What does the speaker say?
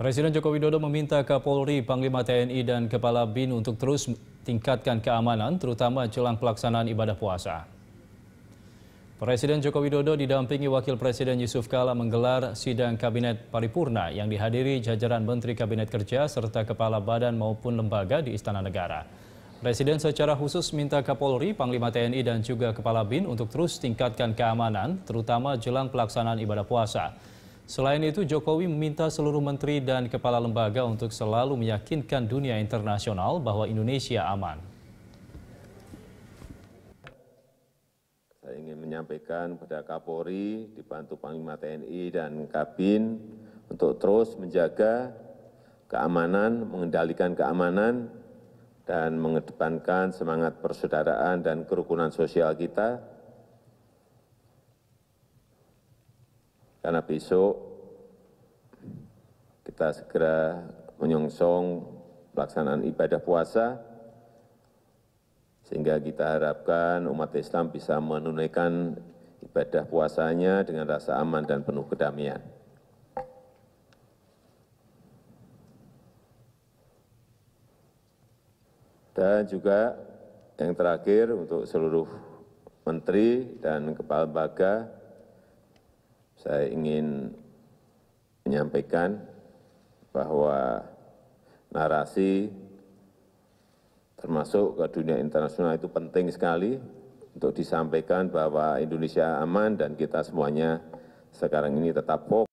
Presiden Joko Widodo meminta Kapolri, Panglima TNI, dan Kepala BIN untuk terus tingkatkan keamanan, terutama jelang pelaksanaan ibadah puasa. Presiden Joko Widodo didampingi Wakil Presiden Yusuf Kala menggelar sidang Kabinet Paripurna yang dihadiri jajaran Menteri Kabinet Kerja serta Kepala Badan maupun Lembaga di Istana Negara. Presiden secara khusus minta Kapolri, Panglima TNI, dan juga Kepala BIN untuk terus tingkatkan keamanan, terutama jelang pelaksanaan ibadah puasa. Selain itu, Jokowi meminta seluruh menteri dan kepala lembaga untuk selalu meyakinkan dunia internasional bahwa Indonesia aman. Saya ingin menyampaikan kepada Kapolri, dibantu Panglima TNI dan Kabin, untuk terus menjaga keamanan, mengendalikan keamanan, dan mengedepankan semangat persaudaraan dan kerukunan sosial kita, karena besok kita segera menyongsong pelaksanaan ibadah puasa, sehingga kita harapkan umat Islam bisa menunaikan ibadah puasanya dengan rasa aman dan penuh kedamaian. Dan juga yang terakhir untuk seluruh menteri dan kepala lembaga saya ingin menyampaikan bahwa narasi termasuk ke dunia internasional itu penting sekali untuk disampaikan bahwa Indonesia aman dan kita semuanya sekarang ini tetap fokus.